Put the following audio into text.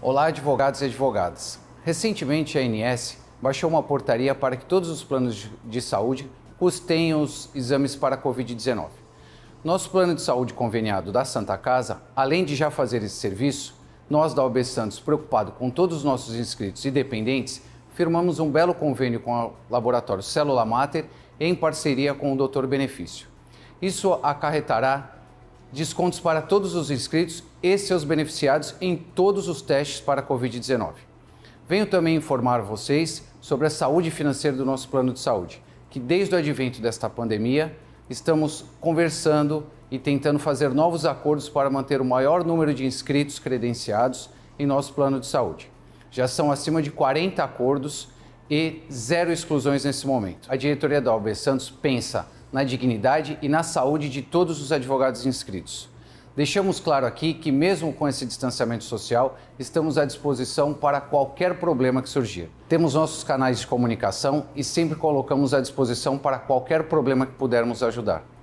Olá, advogados e advogadas. Recentemente, a ANS baixou uma portaria para que todos os planos de saúde custem os exames para a Covid-19. Nosso plano de saúde conveniado da Santa Casa, além de já fazer esse serviço, nós da OB Santos, preocupado com todos os nossos inscritos e dependentes, firmamos um belo convênio com o laboratório Célula Mater em parceria com o Dr. Benefício. Isso acarretará descontos para todos os inscritos e seus beneficiados em todos os testes para Covid-19. Venho também informar vocês sobre a saúde financeira do nosso plano de saúde, que desde o advento desta pandemia estamos conversando e tentando fazer novos acordos para manter o maior número de inscritos credenciados em nosso plano de saúde. Já são acima de 40 acordos e zero exclusões nesse momento. A diretoria da OB Santos pensa na dignidade e na saúde de todos os advogados inscritos. Deixamos claro aqui que, mesmo com esse distanciamento social, estamos à disposição para qualquer problema que surgir. Temos nossos canais de comunicação e sempre colocamos à disposição para qualquer problema que pudermos ajudar.